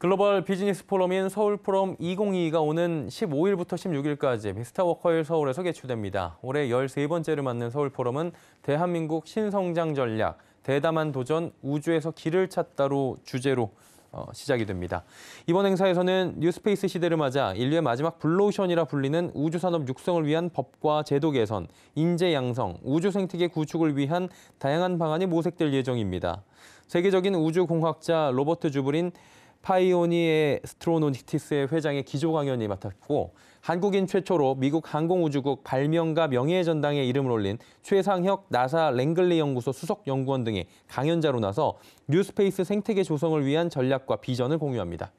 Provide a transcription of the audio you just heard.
글로벌 비즈니스 포럼인 서울 포럼 2022가 오는 15일부터 16일까지 미스터워커힐 서울에서 개최됩니다. 올해 13번째를 맞는 서울 포럼은 대한민국 신성장 전략, 대담한 도전, 우주에서 길을 찾다로 주제로 어, 시작이 됩니다. 이번 행사에서는 뉴스페이스 시대를 맞아 인류의 마지막 블루오션이라 불리는 우주산업 육성을 위한 법과 제도 개선, 인재 양성, 우주 생태계 구축을 위한 다양한 방안이 모색될 예정입니다. 세계적인 우주공학자 로버트 주브린 파이오니의 스트로노티스의 회장의 기조 강연이 맡았고 한국인 최초로 미국 항공우주국 발명가 명예의 전당에 이름을 올린 최상혁 나사 랭글리 연구소 수석 연구원 등이 강연자로 나서 뉴스페이스 생태계 조성을 위한 전략과 비전을 공유합니다.